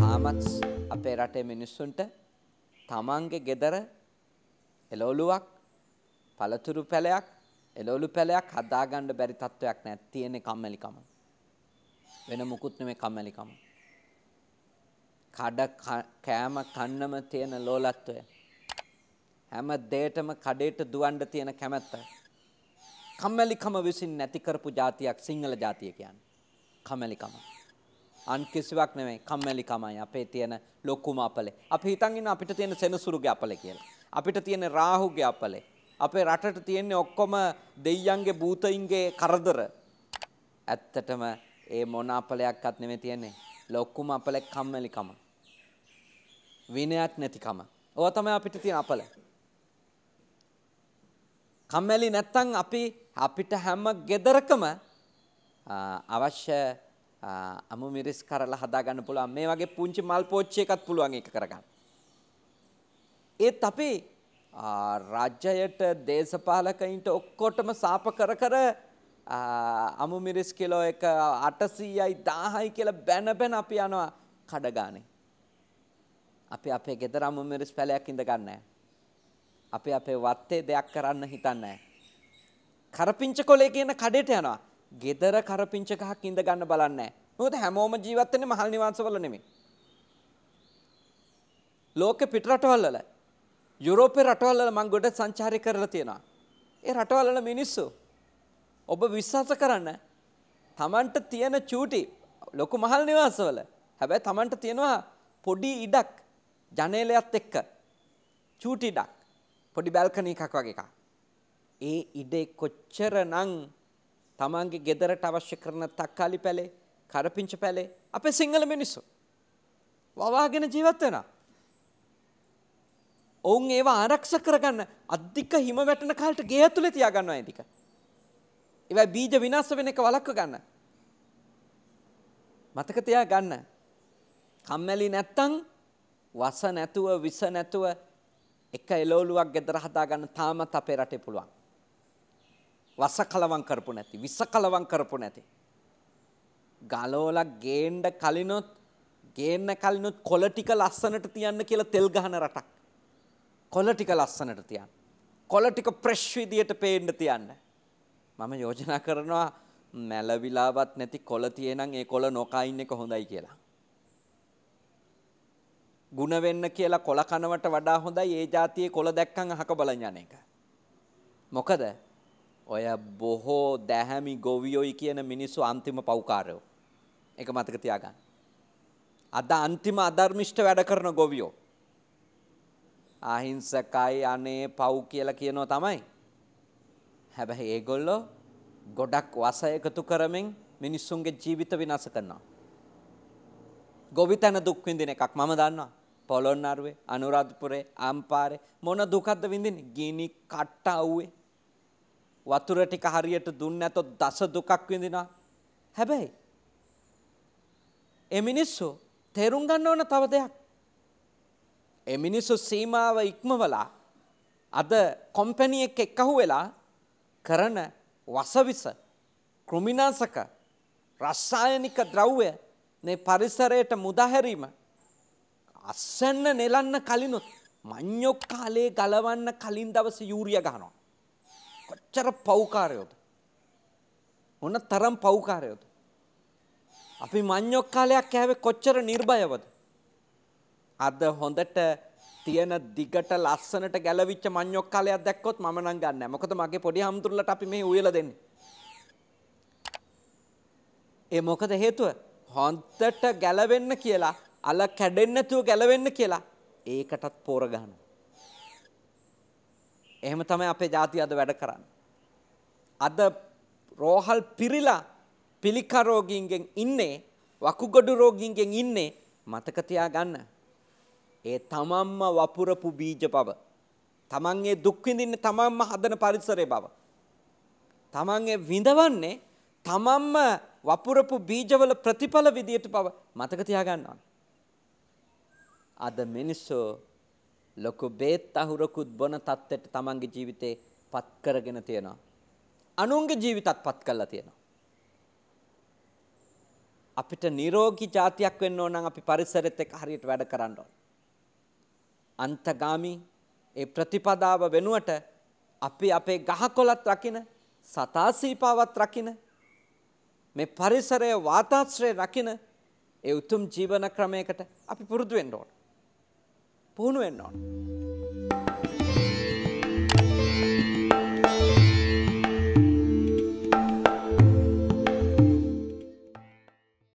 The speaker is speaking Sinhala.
තාමත් අපේ රටේ මිනිස්සුන්ට තමන්ගේ ගෙදර එළවලුවක් පළතුරු පැලයක් එළවලු පැලයක් හදාගන්න බැරි තත්වයක් නැහැ. තියෙන්නේ කම්මැලිකම. වෙන මුකුත් නෙමෙයි කම්මැලිකම. කඩ කෑම කන්නම තියෙන ලෝලත්වය. හැම දෙයකම කඩේට දුවන්න තියෙන කැමැත්ත. කම්මැලිකම විසින් නැති කරපු જાතියක් සිංහල જાතිය කියන්නේ. කම්මැලිකම. අන් කිසිවක් නෙමෙයි කම්මැලිකමයි අපේ තියෙන ලොකුම අපලේ. අපි හිතන් ඉන්න අපිට තියෙන සෙනසුරුගේ අපලේ කියලා. අපිට තියෙන රාහුගේ අපලේ. අපේ රටට තියෙන්නේ ඔක්කොම දෙයියන්ගේ භූතයින්ගේ කරදර. ඇත්තටම ඒ මොන අපලයක්වත් නෙමෙයි තියෙන්නේ. ලොකුම අපලේ කම්මැලිකම. විනයක් නැතිකම. ඕවා තමයි අපිට තියෙන අපල. කම්මැලි නැත්තම් අපි අපිට හැම ගෙදරකම අවශ්‍ය අමු මිරිස් කරලා හදාගන්න පුළුවන් මේ වගේ පුංචි මල් පෝච්චි එකක් පුළුවන් ඒක කරගන්න. ඒත් අපි රාජ්‍යයට දේශපාලකයින්ට ඔක්කොටම සාප කර කර අමු මිරිස් කිලෝ එක 800යි 1000යි කියලා බැන බැන අපි යනවා කඩගානේ. අපි අපේ ගෙදර අමු මිරිස් පැලයක් ඉඳ ගන්න නැහැ. අපි අපේ වත්තේ දෙයක් කරන්න හිතන්නේ නැහැ. කරපිංච කොලේ කියන කඩේට යනවා. gedara කරපිංච ගහක් ඉඳ ගන්න බලන්නේ මොකද හැමෝම ජීවත් වෙන්නේ මහල් නිවාසවල නෙමෙයි. ලෝකෙ පිට රටවල් වල යුරෝපේ රටවල් වල මම ගොඩ සංචාරය කරලා තියෙනවා. ඒ රටවල් වල මිනිස්සු ඔබ විශ්වාස කරන්න තමන්ට තියෙන චූටි ලොකු මහල් නිවාසවල හැබැයි තමන්ට තියෙනවා පොඩි ඉඩක් ජනේලයත් එක්ක චූටි ඉඩක් පොඩි බැල්කනි එකක් වගේ එකක්. ඒ ඉඩේ කොච්චරනම් තමන්ගේ ගෙදරට අවශ්‍ය කරන තක්කාලි පැලේ, කරපිංච පැලේ අපේ සිංහල මිනිස්සු වවාගෙන ජීවත් වෙනවා. ඔවුන් ඒවා ආරක්ෂා කරගන්න අධික හිම වැටෙන කාලට ගේ ඇතුලේ තියාගන්නවා ඒ ටික. ඒවා බීජ විනාශ වෙන එක වළක්ව ගන්න. මතක තියා ගන්න. කම්මැලි නැත්තම් වස නැතුව විස නැතුව එක එළවලුවක් ගෙදර හදාගන්න තාමත් අපේ රටේ පුළුවන්. වස කලවම් කරපු නැති, විස කලවම් කරපු නැති. ගලෝලා ගේන්න කලිනොත් ගේන්න කලිනුත් කොළ ටික ලස්සනට තියන්න කියලා තෙල් ගහන රටක්. කොළ ටික ලස්සනට තියන්න. කොළ ටික ප්‍රෙෂ් විදියට පේන්න තියන්න. මම යෝජනා කරනවා මැලවිලාවත් නැති කොළ තියෙනම් ඒ කොළ නොකා ඉන්න එක හොඳයි කියලා. ಗುಣ වෙන්න කියලා කොළ කනවට වඩා හොඳයි ඒ જાතියේ කොළ දැක්කන් අහක බලන් යන එක. මොකද ඔය බොහෝ දැහැමි ගොවියොයි කියන මිනිස්සු අන්තිම පව්කාරයෝ. එක මතක තියාගන්න. අද අන්තිම අධර්මිෂ්ට වැඩ කරන ගොවියෝ. අහිංසකයි අනේ පව් කියලා කියනවා තමයි. හැබැයි ඒගොල්ලෝ ගොඩක් වස එකතු කරමින් මිනිස්සුන්ගේ ජීවිත විනාශ කරනවා. ගොවිතැන දුක් විඳින එකක් මම දන්නවා. පොළොන්නරුවේ, අනුරාධපුරේ, අම්පාරේ මොන දුකක්ද විඳින්නේ? ගිනි කට්ට අවුවේ වතුර ටික හරියට දුන්නේ නැතොත් දස දුකක් විඳිනවා. හැබැයි ඒ මිනිස්සු තේරුම් ගන්න ඕන තව දෙයක්. ඒ මිනිස්සු සීමාව ඉක්මවලා අද කොම්පැනි එක එක්කහු වෙලා කරන වසවිස කෘමිනාශක රසායනික ද්‍රව්‍ය මේ පරිසරයට මුදාහැරීම අස්සන්න නෙලන්න කලිනුත් මඤ්ඤොක් කාලේ ගලවන්න කලින් දවසේ යූරියා ගහනවා. කොච්චර පව්කාරයෝද. ඔන්න තරම් පව්කාරයෝද. අපි මං්ඥොක් කාලයක් කෑවේ කොච්චර නිර්භයවද. අද හොඳට තියන දිගට ලස්සනට ගැලවිච්ච මං්ඥොක් කාලයක් දැක්කොත් ම නං ගන්න මොකද මගේ පොඩි හමුදුරලට අපි මේ උයල දෙන්න. ඒ මොකද හේතුව හොන්තට ගැලවෙන්න කියලා අල කැඩෙන්නතුව ගැලවෙන්න කියලා ඒකටත් පෝරගන්න. එහෙම තමයි අපේ ජාතිය අද වැඩ කරන්නේ. අද රෝහල් පිරිලා පිළිකා රෝගීන්ගෙන් ඉන්නේ වකුගඩු රෝගීන්ගෙන් ඉන්නේ මතක තියාගන්න. ඒ තමන්ම වපුරපු බීජ බව. තමන්ගේ දුක් විඳින්නේ තමන්ම හදන පරිසරයේ බව. තමන්ගේ විඳවන්නේ තමන්ම වපුරපු බීජවල ප්‍රතිඵල විදියට බව මතක තියාගන්න ඕනේ. අද මිනිස්සු ලොකු බේත් අහුරකුත් බොන තත්ත්වයට තමන්ගේ ජීවිතේ පත් කරගෙන තියෙනවා. අනුන්ගේ ජීවිතත් පත් කරලා තියෙනවා. අපිට නිරෝගී જાතියක් වෙන්න ඕන නම් අපි පරිසරෙත් එක්ක හරියට වැඩ කරන්න ඕන. අන්තගාමි ඒ ප්‍රතිපදාව වෙනුවට අපි අපේ ගහකොළත් රකින සතා සීපාවත් රකින මේ පරිසරය වාතාශ්‍රය රකින ඒ උතුම් ජීවන ක්‍රමයකට අපි පුරුදු වෙන්න ඕන. පුහුණු වෙන්න ඕන.